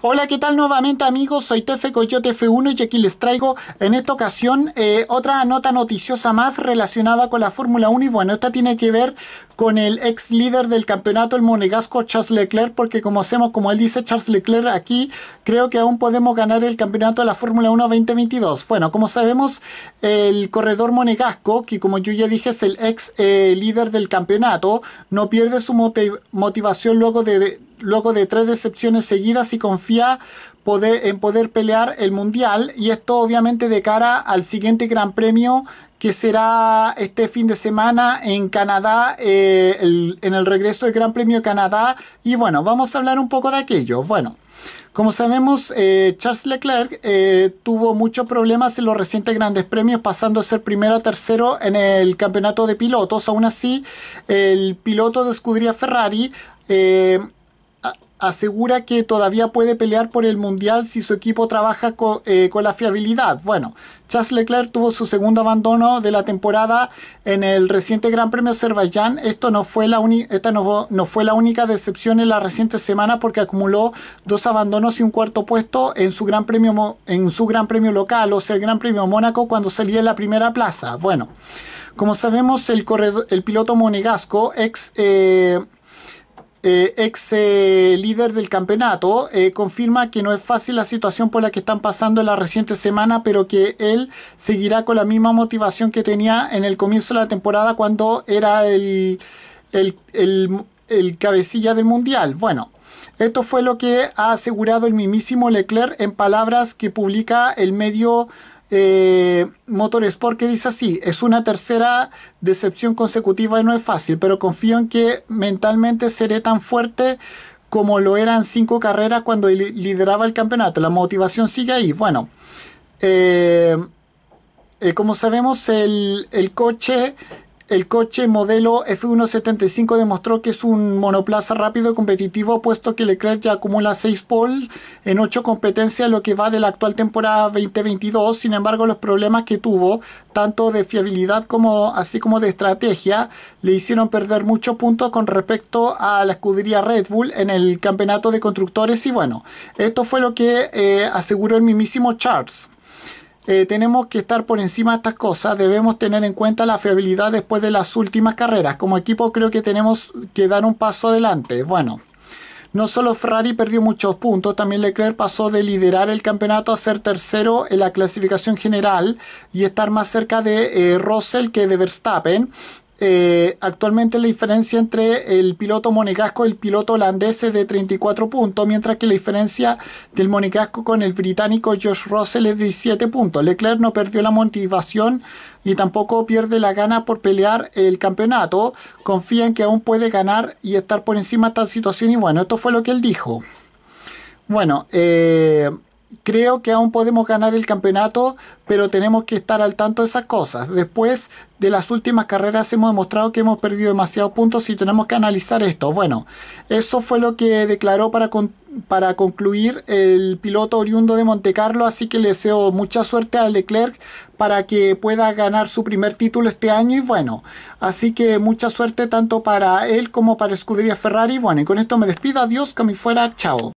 Hola, ¿qué tal nuevamente amigos? Soy Tefe Coyote F1 y aquí les traigo en esta ocasión eh, otra nota noticiosa más relacionada con la Fórmula 1 y bueno, esta tiene que ver con el ex líder del campeonato, el monegasco Charles Leclerc, porque como hacemos, como él dice Charles Leclerc aquí, creo que aún podemos ganar el campeonato de la Fórmula 1 2022. Bueno, como sabemos, el corredor monegasco, que como yo ya dije es el ex eh, líder del campeonato, no pierde su motivación luego de luego de tres decepciones seguidas y confía poder, en poder pelear el mundial y esto obviamente de cara al siguiente gran premio que será este fin de semana en Canadá, eh, en el regreso del Gran Premio de Canadá. Y bueno, vamos a hablar un poco de aquello. Bueno, como sabemos, eh, Charles Leclerc eh, tuvo muchos problemas en los recientes grandes premios, pasando a ser primero a tercero en el campeonato de pilotos. Aún así, el piloto de escudería Ferrari eh, asegura que todavía puede pelear por el Mundial si su equipo trabaja eh, con, la fiabilidad. Bueno, Charles Leclerc tuvo su segundo abandono de la temporada en el reciente Gran Premio Azerbaiyán. Esto no fue la esta no, fue la única decepción en la reciente semana porque acumuló dos abandonos y un cuarto puesto en su Gran Premio, en su gran premio local, o sea, el Gran Premio Mónaco cuando salía en la primera plaza. Bueno, como sabemos, el, corredor, el piloto monegasco, ex... Eh, eh, ex eh, líder del campeonato, eh, confirma que no es fácil la situación por la que están pasando en la reciente semana, pero que él seguirá con la misma motivación que tenía en el comienzo de la temporada cuando era el, el, el, el cabecilla del mundial. Bueno, esto fue lo que ha asegurado el mismísimo Leclerc en palabras que publica el medio eh, Motor Sport que dice así, es una tercera decepción consecutiva y no es fácil, pero confío en que mentalmente seré tan fuerte como lo eran cinco carreras cuando lideraba el campeonato. La motivación sigue ahí. Bueno, eh, eh, como sabemos, el, el coche el coche modelo F175 demostró que es un monoplaza rápido y competitivo, puesto que Leclerc ya acumula 6 poles en 8 competencias, lo que va de la actual temporada 2022. Sin embargo, los problemas que tuvo, tanto de fiabilidad como así como de estrategia, le hicieron perder muchos puntos con respecto a la escudería Red Bull en el campeonato de constructores. Y bueno, esto fue lo que eh, aseguró el mismísimo Charles. Eh, tenemos que estar por encima de estas cosas, debemos tener en cuenta la fiabilidad después de las últimas carreras. Como equipo creo que tenemos que dar un paso adelante. Bueno, no solo Ferrari perdió muchos puntos, también Leclerc pasó de liderar el campeonato a ser tercero en la clasificación general y estar más cerca de eh, Russell que de Verstappen. Eh, actualmente la diferencia entre el piloto monegasco y el piloto holandés es de 34 puntos, mientras que la diferencia del monegasco con el británico Josh Russell es de 17 puntos. Leclerc no perdió la motivación y tampoco pierde la gana por pelear el campeonato. Confía en que aún puede ganar y estar por encima de esta situación. Y bueno, esto fue lo que él dijo. Bueno, eh, creo que aún podemos ganar el campeonato, pero tenemos que estar al tanto de esas cosas. Después de las últimas carreras hemos demostrado que hemos perdido demasiados puntos y tenemos que analizar esto. Bueno, eso fue lo que declaró para, para concluir el piloto oriundo de Monte Carlo, así que le deseo mucha suerte a Leclerc para que pueda ganar su primer título este año y bueno, así que mucha suerte tanto para él como para Escudería Ferrari. Bueno, y con esto me despido, adiós, que me fuera, chao.